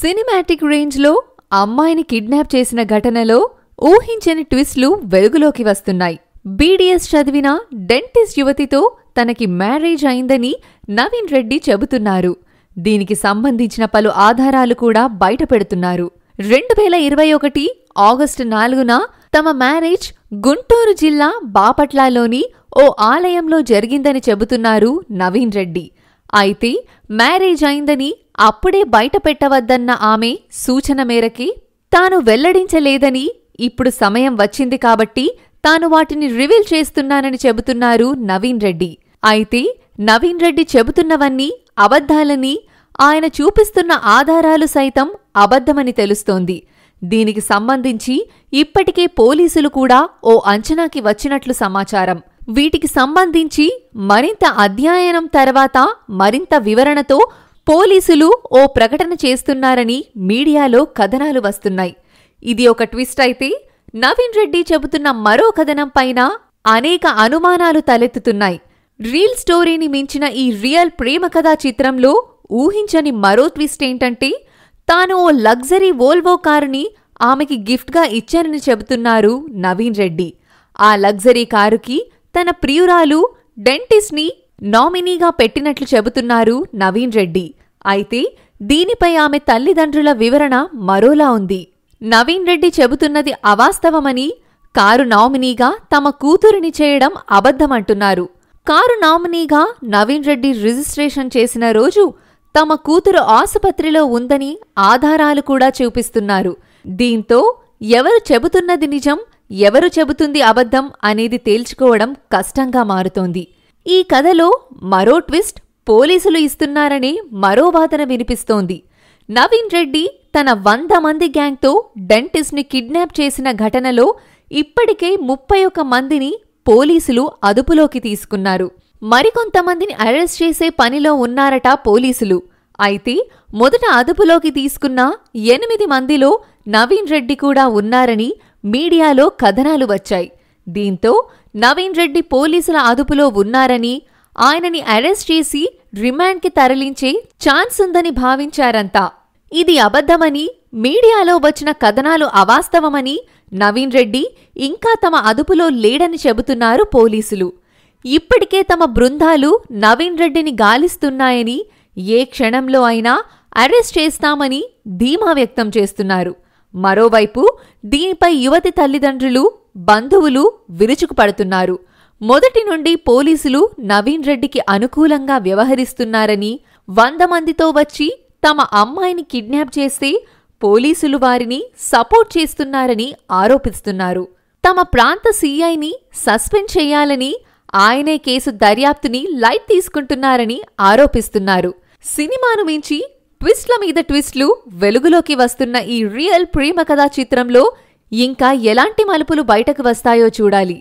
cinematic రేంజ్లో అమ్మాయిని kidnap చేసిన ఘటనలో ఊహించని ట్విస్ట్లు వెలుగులోకి వస్తున్నాయి బీడీఎస్ చదివిన డెంటిస్ట్ యువతితో తనకి మ్యారేజ్ అయిందని నవీన్ రెడ్డి చెబుతున్నారు దీనికి సంబంధించిన పలు ఆధారాలు కూడా బయటపెడుతున్నారు రెండు వేల ఇరవై ఒకటి ఆగస్టు నాలుగున తమ మ్యారేజ్ గుంటూరు జిల్లా బాపట్లలోని ఓ ఆలయంలో జరిగిందని చెబుతున్నారు నవీన్ రెడ్డి అయితే మ్యారేజ్ అయిందని అప్పుడే బయట పెట్టవద్దన్న ఆమె సూచన మేరకి తాను వెల్లడించలేదని ఇప్పుడు సమయం వచ్చింది కాబట్టి తాను వాటిని రివీల్ చేస్తున్నానని చెబుతున్నారు నవీన్ రెడ్డి అయితే నవీన్ రెడ్డి చెబుతున్నవన్నీ అబద్ధాలని ఆయన చూపిస్తున్న ఆధారాలు సైతం అబద్ధమని తెలుస్తోంది దీనికి సంబంధించి ఇప్పటికే పోలీసులు కూడా ఓ అంచనాకి వచ్చినట్లు సమాచారం వీటికి సంబంధించి మరింత అధ్యయనం తర్వాత మరింత వివరణతో పోలీసులు ఓ ప్రకటన చేస్తున్నారని మీడియాలో కథనాలు వస్తున్నాయి ఇది ఒక ట్విస్ట్ అయితే నవీన్ రెడ్డి చెబుతున్న మరో కథనం పైన అనేక అనుమానాలు తలెత్తుతున్నాయి రీల్ స్టోరీని మించిన ఈ రియల్ ప్రేమ కథా చిత్రంలో ఊహించని మరో ట్విస్ట్ ఏంటంటే తాను ఓ లగ్జరీ వోల్వో కారుని ఆమెకి గిఫ్ట్గా ఇచ్చానని చెబుతున్నారు నవీన్ రెడ్డి ఆ లగ్జరీ కారుకి తన ప్రియురాలు డెంటిస్ట్ని నామినీగా పెట్టినట్లు చెబుతున్నారు నవీన్ రెడ్డి అయితే దీనిపై ఆమె తల్లిదండ్రుల వివరణ మరోలా ఉంది నవీన్ రెడ్డి చెబుతున్నది అవాస్తవమని కారు నామినీగా తమ కూతురిని చేయడం అబద్ధమంటున్నారు కారు నామినీగా నవీన్ రెడ్డి రిజిస్ట్రేషన్ చేసిన రోజు తమ కూతురు ఆసుపత్రిలో ఉందని ఆధారాలు కూడా చూపిస్తున్నారు దీంతో ఎవరు చెబుతున్నది నిజం ఎవరు చెబుతుంది అబద్ధం అనేది తేల్చుకోవడం కష్టంగా మారుతోంది ఈ కథలో మరో ట్విస్ట్ పోలీసులు ఇస్తున్నారనే మరో వాదన వినిపిస్తోంది నవీన్ రెడ్డి తన వంద మంది గ్యాంగ్తో డెంటిస్ట్ని కిడ్నాప్ చేసిన ఘటనలో ఇప్పటికే ముప్పై ఒక మందిని పోలీసులు అదుపులోకి తీసుకున్నారు మరికొంతమందిని అరెస్ట్ చేసే పనిలో ఉన్నారట పోలీసులు అయితే మొదట అదుపులోకి తీసుకున్న ఎనిమిది మందిలో నవీన్ రెడ్డి కూడా ఉన్నారని మీడియాలో కథనాలు వచ్చాయి దీంతో నవీన్ రెడ్డి పోలీసుల అదుపులో ఉన్నారని ఆయనని అరెస్ట్ చేసి రిమాండ్కి తరలించే ఛాన్స్ ఉందని భావించారంతా ఇది అబద్ధమని మీడియాలో వచ్చిన కథనాలు అవాస్తవమని నవీన్ రెడ్డి ఇంకా తమ అదుపులో లేడని చెబుతున్నారు పోలీసులు ఇప్పటికే తమ బృందాలు నవీన్ రెడ్డిని గాలిస్తున్నాయని ఏ క్షణంలో అయినా అరెస్ట్ చేస్తామని ధీమా వ్యక్తం చేస్తున్నారు మరోవైపు దీనిపై యువతి తల్లిదండ్రులు బంధువులు విరుచుకుపడుతున్నారు మొదటి నుండి పోలీసులు నవీన్ రెడ్డికి అనుకూలంగా వ్యవహరిస్తున్నారని వంద మందితో వచ్చి తమ అమ్మాయిని కిడ్నాప్ చేస్తే పోలీసులు వారిని సపోర్ట్ చేస్తున్నారని ఆరోపిస్తున్నారు తమ ప్రాంత సీఐని సస్పెండ్ చేయాలని ఆయనే కేసు దర్యాప్తుని లైట్ తీసుకుంటున్నారని ఆరోపిస్తున్నారు సినిమాను మించి ట్విస్ట్ల మీద ట్విస్ట్లు వెలుగులోకి వస్తున్న ఈ రియల్ ప్రేమ కథా చిత్రంలో ఇంకా ఎలాంటి మలుపులు బయటకు వస్తాయో చూడాలి